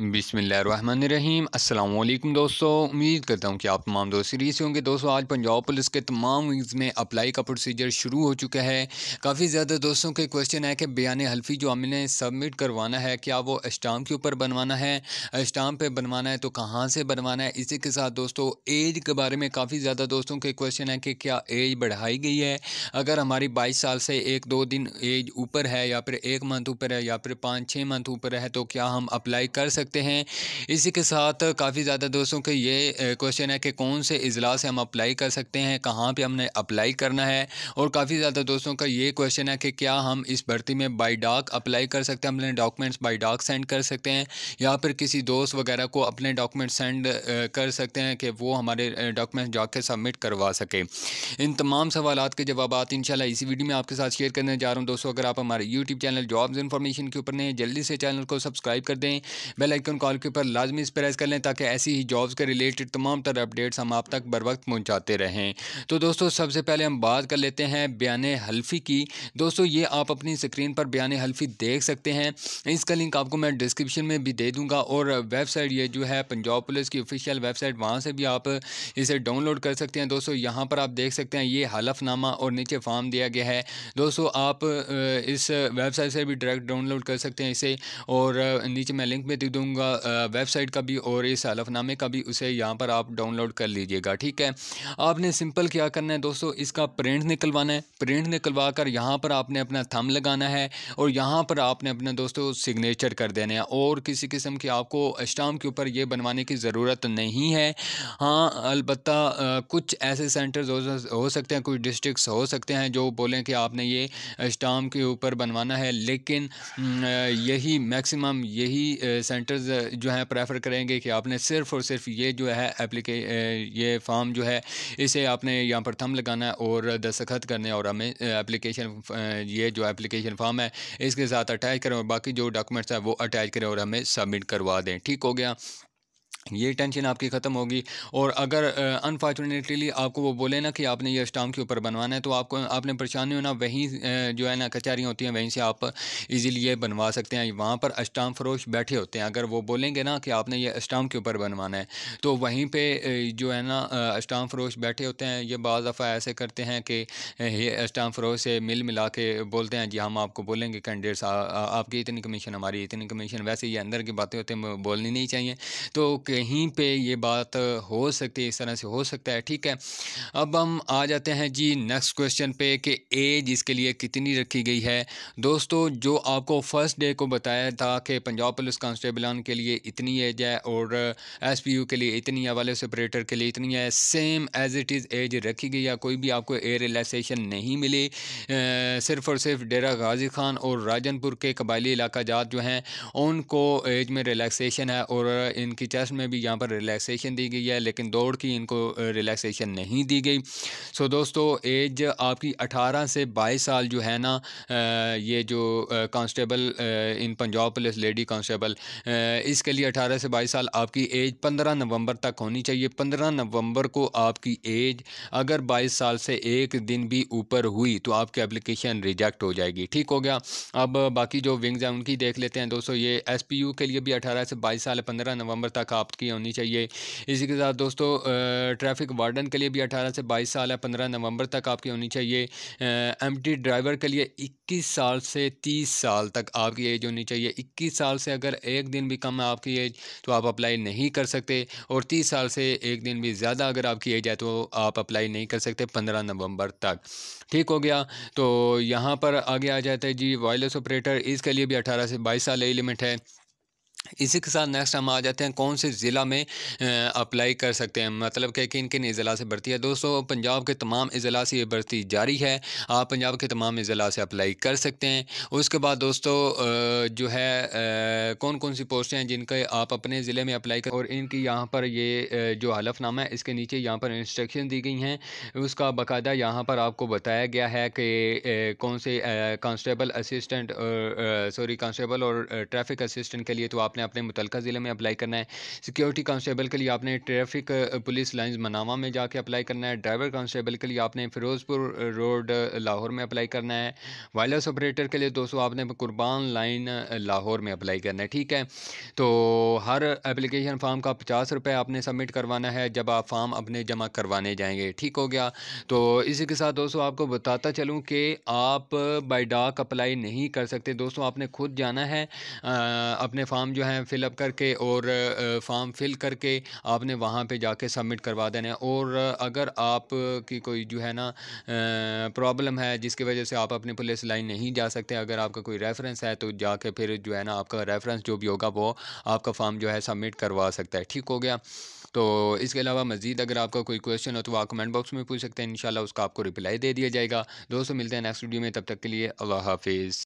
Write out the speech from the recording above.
बिसमीम अल्लाम दोस्तों उम्मीद करता हूँ कि आप तमाम दोस्त सीरीज होंगे दोस्तों आज पंजाब पुलिस के तमाम विंग्स में अप्लाई का प्रोसीजर शुरू हो चुका है काफ़ी ज़्यादा दोस्तों के क्वेश्चन है कि बयान हल्फी जो हमने सबमिट करवाना है क्या वो स्टाम के ऊपर बनवाना है स्टाम पर बनवाना है तो कहाँ से बनवाना है इसी के साथ दोस्तों एज के बारे में काफ़ी ज़्यादा दोस्तों के क्वेश्चन है कि क्या एज बढ़ाई गई है अगर हमारी बाईस साल से एक दो दिन एज ऊपर है या फिर एक मंथ ऊपर है या फिर पाँच छः मंथ ऊपर है तो क्या हम अप्लाई कर सकते सकते हैं इसी के साथ काफ़ी ज़्यादा दोस्तों के ये क्वेश्चन है कि कौन से अजलास हम अप्लाई कर सकते हैं कहाँ पर हमने अप्लाई करना है और काफ़ी ज़्यादा दोस्तों का ये क्वेश्चन है कि क्या हम इस भर्ती में बाई डाक अप्लाई कर सकते हैं अपने डॉक्यूमेंट्स बाई डाक सेंड कर सकते हैं या फिर किसी दोस्त वगैरह को अपने डॉक्यूमेंट सेंड कर सकते हैं कि वो हमारे डॉक्यूमेंट्स जाके सबमिट करवा सके इन तमाम सवाल के जवाब इन इसी वीडियो में आपके साथ शेयर करने जा रहा हूँ दोस्तों अगर आप हमारे यूट्यूब चैनल जॉब्स इन्फॉर्मेशन के ऊपर नहीं जल्दी से चैनल को सब्सक्राइब कर दें बेल आइकन कॉल के ऊपर लाजमी इस प्रेस कर लें ताकि ऐसी ही जॉब्स के रिलेटेड तमाम तर अपडेट्स हम आप तक बर वक्त पहुँचाते रहें तो दोस्तों सबसे पहले हम बात कर लेते हैं बयान हल्फी की दोस्तों ये आप अपनी स्क्रीन पर बयान हल्फी देख सकते हैं इसका लिंक आपको मैं डिस्क्रिप्शन में भी दे दूँगा और वेबसाइट ये जो है पंजाब पुलिस की ऑफिशियल वेबसाइट वहाँ से भी आप इसे डाउनलोड कर सकते हैं दोस्तों यहाँ पर आप देख सकते हैं ये हलफनामा और नीचे फॉर्म दिया गया है दोस्तों आप इस वेबसाइट से भी डायरेक्ट डाउनलोड कर सकते हैं इसे और नीचे मैं लिंक में दे दूँगा दूंगा वेबसाइट का भी और इस हलफनामे का भी उसे यहाँ पर आप डाउनलोड कर लीजिएगा ठीक है आपने सिंपल क्या करना है दोस्तों इसका प्रिंट निकलवाना है प्रिंट निकलवा कर यहाँ पर आपने अपना थम लगाना है और यहाँ पर आपने अपने दोस्तों सिग्नेचर कर देना है और किसी किस्म की आपको स्टाम के ऊपर ये बनवाने की ज़रूरत नहीं है हाँ अलबत् कुछ ऐसे सेंटर्स हो, हो सकते हैं कुछ डिस्ट्रिक्स हो सकते हैं जो बोलें कि आपने ये स्टाम के ऊपर बनवाना है लेकिन यही मैक्सिमम यही सेंटर डॉक्टर्स uh, जो हैं प्रेफर करेंगे कि आपने सिर्फ और सिर्फ ये जो है एप्लीके uh, ये फॉर्म जो है इसे आपने यहाँ पर थम लगाना है और दस्तखत करने और हमें एप्लीकेशन uh, ये जो एप्लीकेशन फॉर्म है इसके साथ अटैच करें और बाकी जो डॉक्यूमेंट्स हैं वो अटैच करें और हमें सबमिट करवा दें ठीक हो गया ये टेंशन आपकी ख़त्म होगी और अगर अनफॉर्चुनेटली आपको वो बोले ना कि आपने ये स्टाम्प के ऊपर बनवाना है तो आपको आपने परेशानी होना वहीं जो है ना कचहरियाँ होती हैं वहीं से आप इजीली ये बनवा सकते हैं वहाँ पर स्टाम्प फरोश बैठे होते हैं अगर वो बोलेंगे ना कि आपने ये स्टाम्प के ऊपर बनवाना है तो वहीं पर जो है ना स्टाम्प फरोश बैठे होते हैं ये बज़ दफ़ा ऐसे करते हैं कि ये स्टाम्प फरोश से मिल मिला के बोलते हैं जी हाँ, हम आपको बोलेंगे कैंडिडेट्स आपकी इतनी कमीशन हमारी इतनी कमीशन वैसे ये अंदर की बातें होते हैं बोलनी नहीं चाहिए तो कहीं पे ये बात हो सकती है इस तरह से हो सकता है ठीक है अब हम आ जाते हैं जी नेक्स्ट क्वेश्चन पे कि एज इसके लिए कितनी रखी गई है दोस्तों जो आपको फर्स्ट डे को बताया था कि पंजाब पुलिस कांस्टेबलान के लिए इतनी एज है और एस पी यू के लिए इतनी है वाले सेपरेटर के लिए इतनी है same as it is age रखी गई है कोई भी आपको एयर रिलैक्सेशन नहीं मिली सिर्फ और सिर्फ डेरा गाजी खान और राजनपुर के कबायली इलाका जात जो हैं उनको एज में रिलैक्सेशन है और इनकी चेस्ट में भी यहाँ पर रिलैक्सेशन दी गई है लेकिन दौड़ की इनको रिलैक्सेशन नहीं दी गई सो दोस्तों एज आपकी अठारह से बाईस साल जो है ना ये जो constable in Punjab police lady constable इसके लिए अठारह से बाईस साल आपकी एज पंद्रह नवंबर तक होनी चाहिए पंद्रह नवंबर को आपकी एज अगर बाईस साल से एक दिन भी ऊपर हुई तो आपकी एप्लीकेशन रिजेक्ट हो जाएगी ठीक हो गया अब बाकी जो विंग्स हैं उनकी देख लेते हैं दोस्तों ये एस के लिए भी अठारह से बाईस साल पंद्रह नवंबर तक आप की होनी चाहिए इसी के साथ दोस्तों ट्रैफिक वार्डन के लिए भी अठारह से बाईस साल है पंद्रह नवंबर तक आपकी होनी चाहिए एम ड्राइवर के लिए इक्कीस साल से तीस साल तक आपकी एज होनी चाहिए इक्कीस साल से अगर एक दिन भी कम है आपकी एज तो आप अप्लाई नहीं कर सकते और तीस साल से एक दिन भी ज़्यादा अगर आपकी एज है तो आप अप्लाई नहीं कर सकते पंद्रह नवंबर तक ठीक हो गया तो यहाँ पर आगे आ जाता है जी वायरलेस ऑपरेटर इसके लिए भी अठारह से बाईस साल एलिमेंट है इसी के साथ नेक्स्ट हम आ जाते हैं कौन से ज़िला में अप्लाई कर सकते हैं मतलब क्या किन किन अज़ला से भर्ती है दोस्तों पंजाब के तमाम अज़ला से ये भर्ती जारी है आप पंजाब के तमाम अज़ला से अप्लाई कर सकते हैं उसके बाद दोस्तों जो है कौन कौन सी पोस्टें हैं जिनके आप अपने ज़िले में अप्लाई कर और इनकी यहाँ पर ये जो हलफनामा है इसके नीचे यहाँ पर इंस्ट्रक्शन दी गई हैं उसका बाकायदा यहाँ पर आपको बताया गया है कि कौन से कांस्टेबल असिस्टेंट सॉरी कांस्टेबल और ट्रैफिक असिस्टेंट के लिए तो आपने अपने मुतल ज़िले में अप्लाई करना है सिक्योरिटी कांस्टेबल के लिए आपने ट्रैफिक पुलिस लाइन्स मनावा में जाके अप्लाई करना है ड्राइवर कांस्टेबल के लिए आपने फ़िरोज़पुर रोड लाहौर में अप्लाई करना है वायरलेस ऑपरेटर के लिए दोस्तों आपने कुर्बान लाइन लाहौर में अप्लाई करना है ठीक है तो हर एप्लीकेशन फ़ाम का पचास रुपये आपने सबमिट करवाना है जब आप फार्म अपने जमा करवाने जाएंगे ठीक हो गया तो इसी के साथ दोस्तों आपको बताता चलूँ कि आप बाई डाक अप्लाई नहीं कर सकते दोस्तों आपने खुद जाना है आ, अपने फार्म जो है है फ़िलअप करके और फॉर्म फिल करके आपने वहाँ पे जाके सबमिट करवा देना है और अगर आप की कोई जो है ना प्रॉब्लम है जिसकी वजह से आप अपने पुलिस लाइन नहीं जा सकते अगर आपका कोई रेफरेंस है तो जाके फिर जो है ना आपका रेफरेंस जो भी होगा वो आपका फॉर्म जो है सबमिट करवा सकता है ठीक हो गया तो इसके अलावा मज़ीद अगर आपका कोई क्वेश्चन हो तो आप कमेंट बॉक्स में पूछ सकते हैं इन उसका आपको रिप्लाई दे दिया जाएगा दोस्तों मिलते हैं नेक्स्ट वीडियो में तब तक के लिए अल्लाह हाफिज़